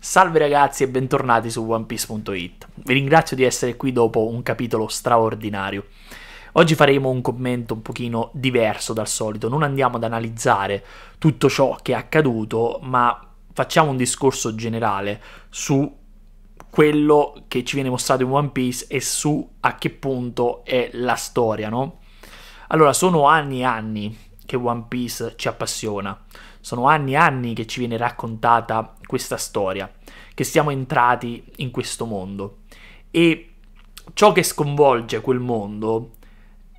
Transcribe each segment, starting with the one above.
Salve ragazzi e bentornati su OnePiece.it. Vi ringrazio di essere qui dopo un capitolo straordinario. Oggi faremo un commento un pochino diverso dal solito, non andiamo ad analizzare tutto ciò che è accaduto, ma facciamo un discorso generale su quello che ci viene mostrato in One Piece e su a che punto è la storia, no? Allora, sono anni e anni che One Piece ci appassiona. Sono anni e anni che ci viene raccontata questa storia, che siamo entrati in questo mondo. E ciò che sconvolge quel mondo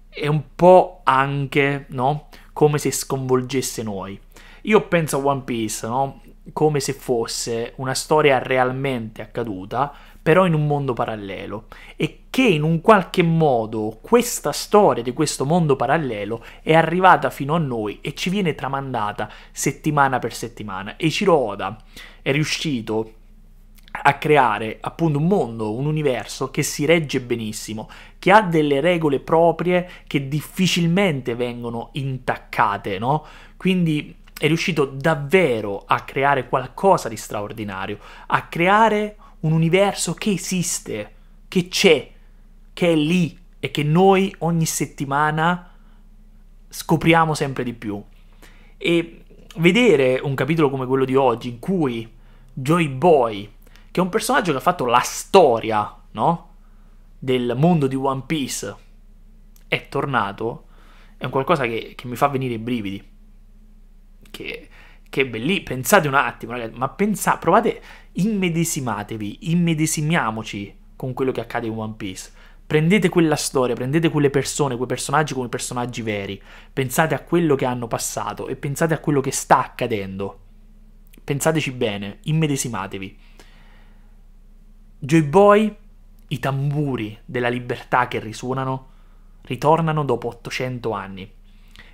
è un po' anche, no? Come se sconvolgesse noi. Io penso a One Piece, no? Come se fosse una storia realmente accaduta però in un mondo parallelo e che in un qualche modo questa storia di questo mondo parallelo è arrivata fino a noi e ci viene tramandata settimana per settimana. E Ciroda è riuscito a creare appunto un mondo, un universo che si regge benissimo, che ha delle regole proprie che difficilmente vengono intaccate, no? Quindi è riuscito davvero a creare qualcosa di straordinario, a creare un universo che esiste, che c'è, che è lì e che noi ogni settimana scopriamo sempre di più. E vedere un capitolo come quello di oggi, in cui Joy Boy, che è un personaggio che ha fatto la storia, no? Del mondo di One Piece, è tornato, è un qualcosa che, che mi fa venire i brividi. Che che bellì, pensate un attimo, ragazzi, ma pensate, provate, immedesimatevi, immedesimiamoci con quello che accade in One Piece. Prendete quella storia, prendete quelle persone, quei personaggi come personaggi veri, pensate a quello che hanno passato e pensate a quello che sta accadendo. Pensateci bene, immedesimatevi. Joy Boy, i tamburi della libertà che risuonano, ritornano dopo 800 anni.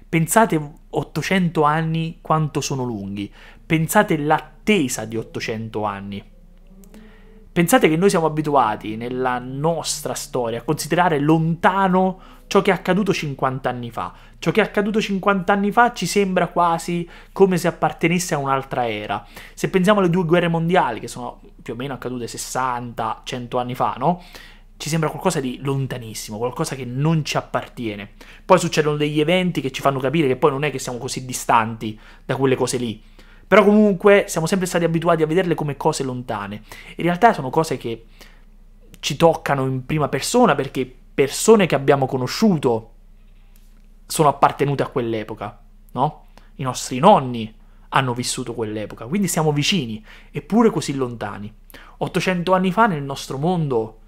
Pensate 800 anni quanto sono lunghi. Pensate l'attesa di 800 anni. Pensate che noi siamo abituati nella nostra storia a considerare lontano ciò che è accaduto 50 anni fa. Ciò che è accaduto 50 anni fa ci sembra quasi come se appartenesse a un'altra era. Se pensiamo alle due guerre mondiali, che sono più o meno accadute 60-100 anni fa, no? ci sembra qualcosa di lontanissimo, qualcosa che non ci appartiene. Poi succedono degli eventi che ci fanno capire che poi non è che siamo così distanti da quelle cose lì. Però comunque siamo sempre stati abituati a vederle come cose lontane. In realtà sono cose che ci toccano in prima persona perché persone che abbiamo conosciuto sono appartenute a quell'epoca, no? I nostri nonni hanno vissuto quell'epoca, quindi siamo vicini, eppure così lontani. 800 anni fa nel nostro mondo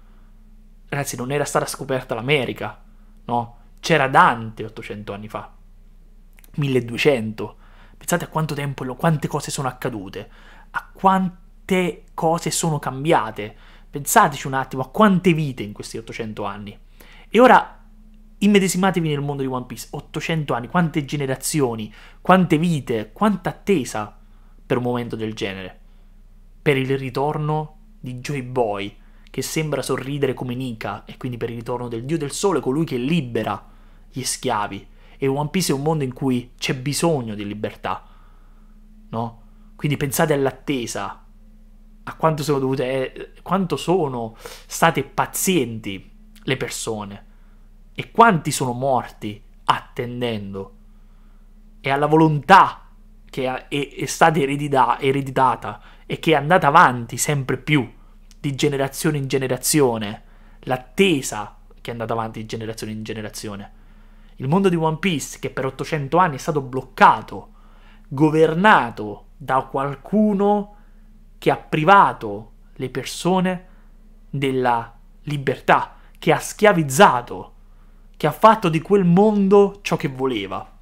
ragazzi, non era stata scoperta l'America, no? C'era Dante 800 anni fa, 1200. Pensate a quanto tempo, quante cose sono accadute, a quante cose sono cambiate. Pensateci un attimo a quante vite in questi 800 anni. E ora immedesimatevi nel mondo di One Piece, 800 anni, quante generazioni, quante vite, quanta attesa per un momento del genere, per il ritorno di Joy Boy, che sembra sorridere come Nika, e quindi per il ritorno del dio del sole, colui che libera gli schiavi. E One Piece è un mondo in cui c'è bisogno di libertà, no? Quindi pensate all'attesa, a quanto sono dovute, eh, quanto sono state pazienti le persone e quanti sono morti attendendo e alla volontà che è, è stata eredita, ereditata e che è andata avanti sempre più di generazione in generazione, l'attesa che è andata avanti di generazione in generazione. Il mondo di One Piece, che per 800 anni è stato bloccato, governato da qualcuno che ha privato le persone della libertà, che ha schiavizzato, che ha fatto di quel mondo ciò che voleva.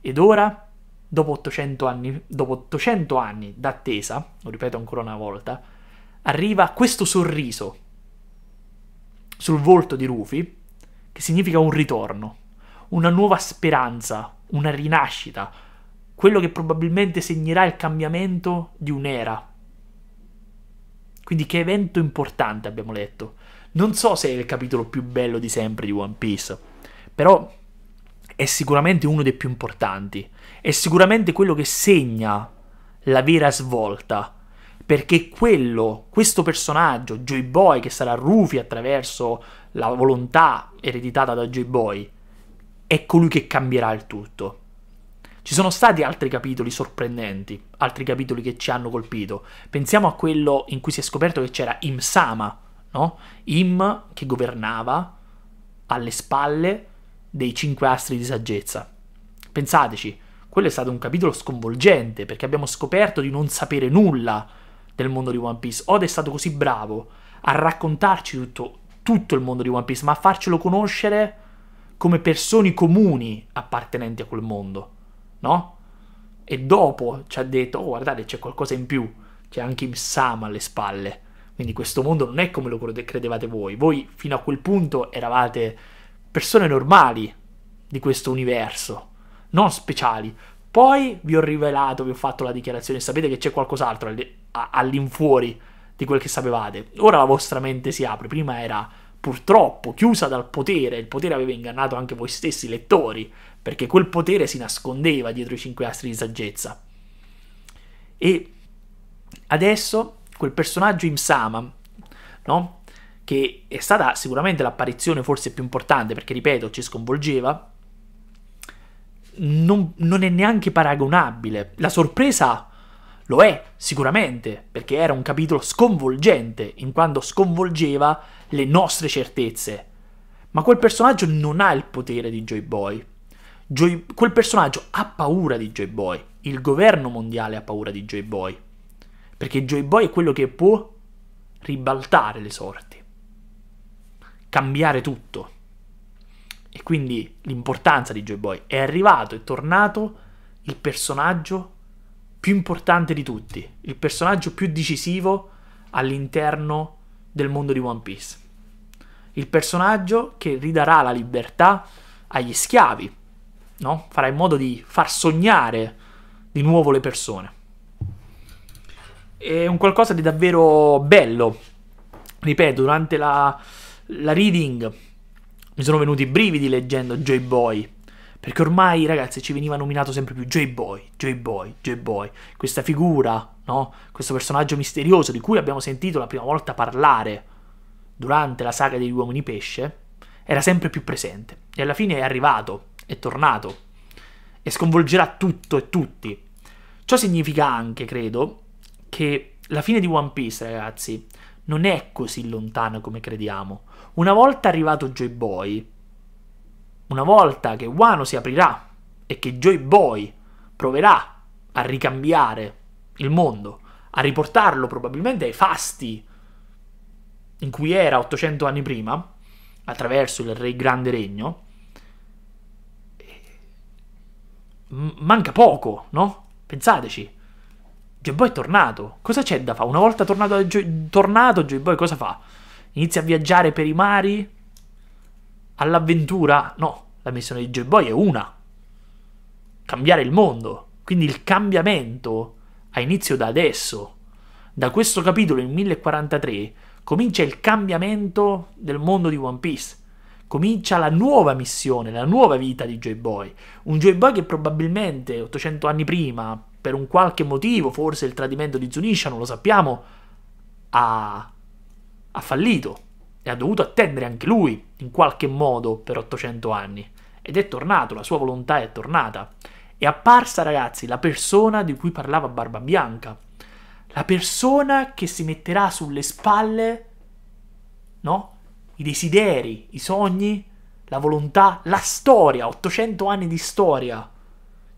Ed ora, dopo 800 anni, dopo 800 anni d'attesa, lo ripeto ancora una volta, arriva questo sorriso sul volto di Rufy, che significa un ritorno, una nuova speranza, una rinascita, quello che probabilmente segnerà il cambiamento di un'era. Quindi che evento importante abbiamo letto. Non so se è il capitolo più bello di sempre di One Piece, però è sicuramente uno dei più importanti, è sicuramente quello che segna la vera svolta perché quello, questo personaggio, Joy Boy, che sarà Rufy attraverso la volontà ereditata da Joy Boy, è colui che cambierà il tutto. Ci sono stati altri capitoli sorprendenti, altri capitoli che ci hanno colpito. Pensiamo a quello in cui si è scoperto che c'era Im Sama, no? Im che governava alle spalle dei cinque astri di saggezza. Pensateci, quello è stato un capitolo sconvolgente perché abbiamo scoperto di non sapere nulla del mondo di One Piece. Oda è stato così bravo a raccontarci tutto, tutto il mondo di One Piece, ma a farcelo conoscere come persone comuni appartenenti a quel mondo, no? E dopo ci ha detto, oh guardate c'è qualcosa in più, c'è anche Im-sama alle spalle, quindi questo mondo non è come lo credevate voi, voi fino a quel punto eravate persone normali di questo universo, non speciali. Poi vi ho rivelato, vi ho fatto la dichiarazione, sapete che c'è qualcos'altro all'infuori di quel che sapevate. Ora la vostra mente si apre, prima era purtroppo chiusa dal potere, il potere aveva ingannato anche voi stessi lettori, perché quel potere si nascondeva dietro i cinque astri di saggezza. E adesso quel personaggio Imsama, no? che è stata sicuramente l'apparizione forse più importante, perché ripeto, ci sconvolgeva, non, non è neanche paragonabile. La sorpresa lo è, sicuramente, perché era un capitolo sconvolgente, in quanto sconvolgeva le nostre certezze. Ma quel personaggio non ha il potere di Joy Boy. Joy... Quel personaggio ha paura di Joy Boy. Il governo mondiale ha paura di Joy Boy. Perché Joy Boy è quello che può ribaltare le sorti, cambiare tutto. E quindi l'importanza di Joy Boy è arrivato, è tornato il personaggio più importante di tutti, il personaggio più decisivo all'interno del mondo di One Piece. Il personaggio che ridarà la libertà agli schiavi, no? farà in modo di far sognare di nuovo le persone. È un qualcosa di davvero bello. Ripeto, durante la, la reading mi sono venuti i brividi leggendo Joy Boy perché ormai, ragazzi, ci veniva nominato sempre più J-Boy, J-Boy, J-Boy. Questa figura, no? Questo personaggio misterioso di cui abbiamo sentito la prima volta parlare durante la saga degli Uomini Pesce, era sempre più presente. E alla fine è arrivato, è tornato. E sconvolgerà tutto e tutti. Ciò significa anche, credo, che la fine di One Piece, ragazzi, non è così lontana come crediamo. Una volta arrivato J-Boy, una volta che Wano si aprirà e che Joy Boy proverà a ricambiare il mondo, a riportarlo probabilmente ai fasti in cui era 800 anni prima, attraverso il Re Grande Regno, manca poco, no? Pensateci. Joy Boy è tornato. Cosa c'è da fare? Una volta tornato, Joy, tornato Joy Boy cosa fa? Inizia a viaggiare per i mari? all'avventura? No, la missione di Joy Boy è una. Cambiare il mondo. Quindi il cambiamento ha inizio da adesso. Da questo capitolo in 1043 comincia il cambiamento del mondo di One Piece. Comincia la nuova missione, la nuova vita di Joy Boy. Un Joy Boy che probabilmente 800 anni prima, per un qualche motivo, forse il tradimento di Zunisha, non lo sappiamo, ha, ha fallito ha dovuto attendere anche lui, in qualche modo, per 800 anni. Ed è tornato, la sua volontà è tornata. È apparsa, ragazzi, la persona di cui parlava Barbabianca. La persona che si metterà sulle spalle, no? I desideri, i sogni, la volontà, la storia, 800 anni di storia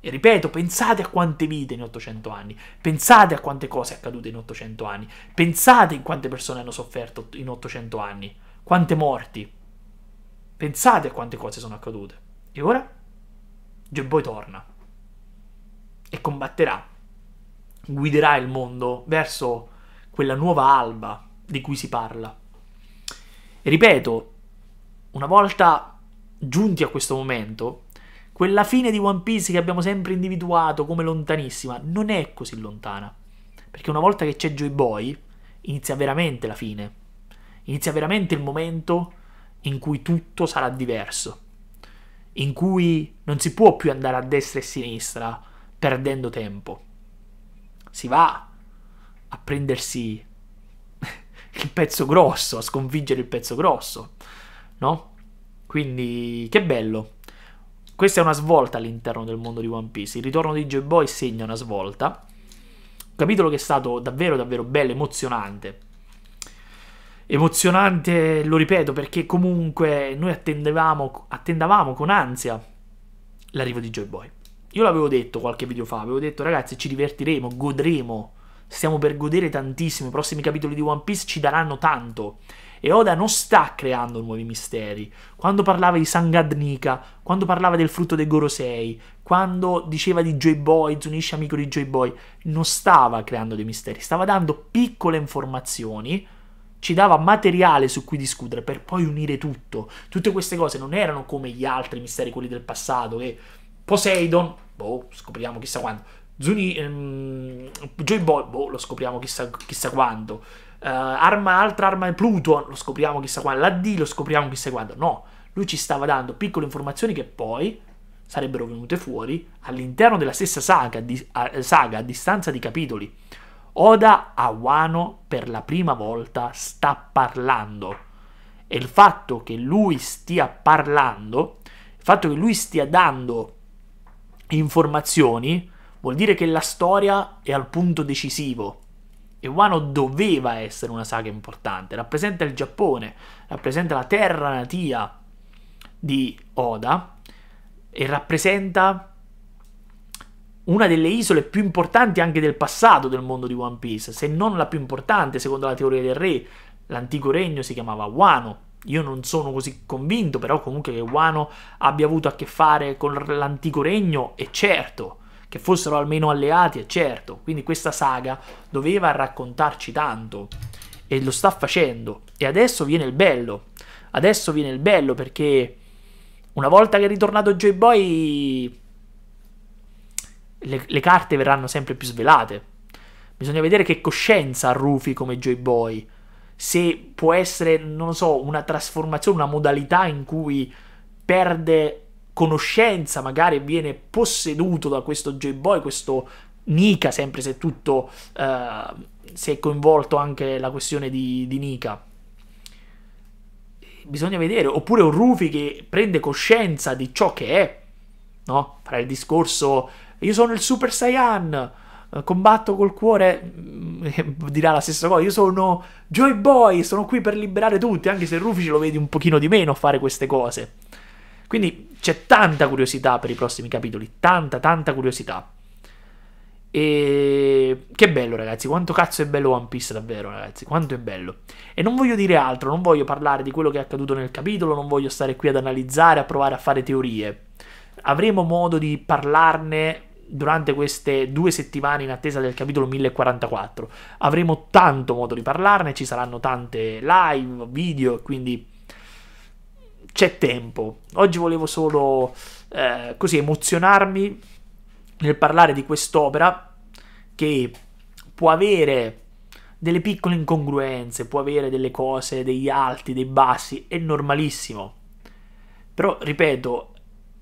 e ripeto, pensate a quante vite in 800 anni, pensate a quante cose accadute in 800 anni, pensate in quante persone hanno sofferto in 800 anni, quante morti, pensate a quante cose sono accadute. E ora? Jebboy torna e combatterà, guiderà il mondo verso quella nuova alba di cui si parla. E ripeto, una volta giunti a questo momento, quella fine di One Piece che abbiamo sempre individuato come lontanissima non è così lontana. Perché una volta che c'è Joy Boy, inizia veramente la fine. Inizia veramente il momento in cui tutto sarà diverso. In cui non si può più andare a destra e a sinistra perdendo tempo. Si va a prendersi il pezzo grosso, a sconfiggere il pezzo grosso, no? Quindi che bello. Questa è una svolta all'interno del mondo di One Piece. Il ritorno di Joy boy segna una svolta. Un capitolo che è stato davvero, davvero bello, emozionante. Emozionante, lo ripeto, perché comunque noi attendevamo, attendavamo con ansia l'arrivo di Joy boy Io l'avevo detto qualche video fa, avevo detto ragazzi ci divertiremo, godremo, stiamo per godere tantissimo, i prossimi capitoli di One Piece ci daranno tanto. E Oda non sta creando nuovi misteri. Quando parlava di Sangadnica, quando parlava del frutto dei Gorosei, quando diceva di Joy Boy, Zunisha amico di Joy Boy, non stava creando dei misteri, stava dando piccole informazioni ci dava materiale su cui discutere per poi unire tutto. Tutte queste cose non erano come gli altri misteri, quelli del passato, che Poseidon, boh, scopriamo chissà quando, Zuni, ehm, Joy Boy, boh, lo scopriamo chissà, chissà quando uh, arma altra, arma è Pluton, lo scopriamo chissà quando, la D lo scopriamo chissà quando, no, lui ci stava dando piccole informazioni che poi sarebbero venute fuori all'interno della stessa saga, di, a, eh, saga a distanza di capitoli. Oda a Wano per la prima volta sta parlando e il fatto che lui stia parlando, il fatto che lui stia dando informazioni, vuol dire che la storia è al punto decisivo. E Wano doveva essere una saga importante, rappresenta il Giappone, rappresenta la terra natia di Oda e rappresenta una delle isole più importanti anche del passato del mondo di One Piece, se non la più importante secondo la teoria del re. L'antico regno si chiamava Wano. Io non sono così convinto, però comunque che Wano abbia avuto a che fare con l'antico regno è certo che fossero almeno alleati, è certo. Quindi questa saga doveva raccontarci tanto e lo sta facendo. E adesso viene il bello. Adesso viene il bello perché una volta che è ritornato Joy Boy le, le carte verranno sempre più svelate. Bisogna vedere che coscienza ha Rufy come Joy Boy. Se può essere, non lo so, una trasformazione, una modalità in cui perde conoscenza magari viene posseduto da questo Joy boy questo Nika, sempre se tutto eh, se è coinvolto anche la questione di, di Nika. Bisogna vedere, oppure un Rufy che prende coscienza di ciò che è, no? Fra il discorso io sono il Super Saiyan, eh, combatto col cuore, dirà la stessa cosa, io sono Joy Boy, sono qui per liberare tutti, anche se Rufy ce lo vedi un pochino di meno a fare queste cose. Quindi c'è tanta curiosità per i prossimi capitoli, tanta, tanta curiosità. E che bello, ragazzi! Quanto cazzo è bello One Piece, davvero, ragazzi! Quanto è bello! E non voglio dire altro, non voglio parlare di quello che è accaduto nel capitolo, non voglio stare qui ad analizzare, a provare a fare teorie. Avremo modo di parlarne durante queste due settimane in attesa del capitolo 1044. Avremo tanto modo di parlarne, ci saranno tante live, video, quindi c'è tempo. Oggi volevo solo eh, così emozionarmi nel parlare di quest'opera che può avere delle piccole incongruenze, può avere delle cose, degli alti, dei bassi, è normalissimo. Però, ripeto,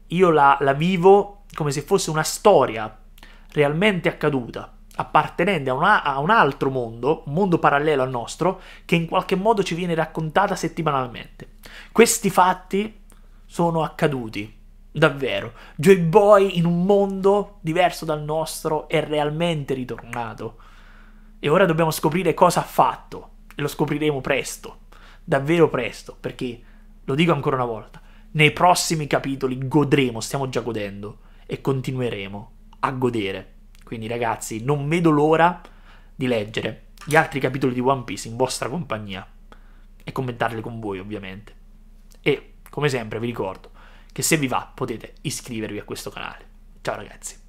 io la, la vivo come se fosse una storia realmente accaduta appartenente a, una, a, un altro mondo, un mondo parallelo al nostro, che in qualche modo ci viene raccontata settimanalmente. Questi fatti sono accaduti, davvero. Joy Boy in un mondo diverso dal nostro è realmente ritornato. E ora dobbiamo scoprire cosa ha fatto, e lo scopriremo presto, davvero presto, perché, lo dico ancora una volta, nei prossimi capitoli godremo, stiamo già godendo, e continueremo a godere. Quindi ragazzi, non vedo l'ora di leggere gli altri capitoli di One Piece in vostra compagnia e commentarli con voi, ovviamente. E come sempre vi ricordo che se vi va potete iscrivervi a questo canale. Ciao ragazzi.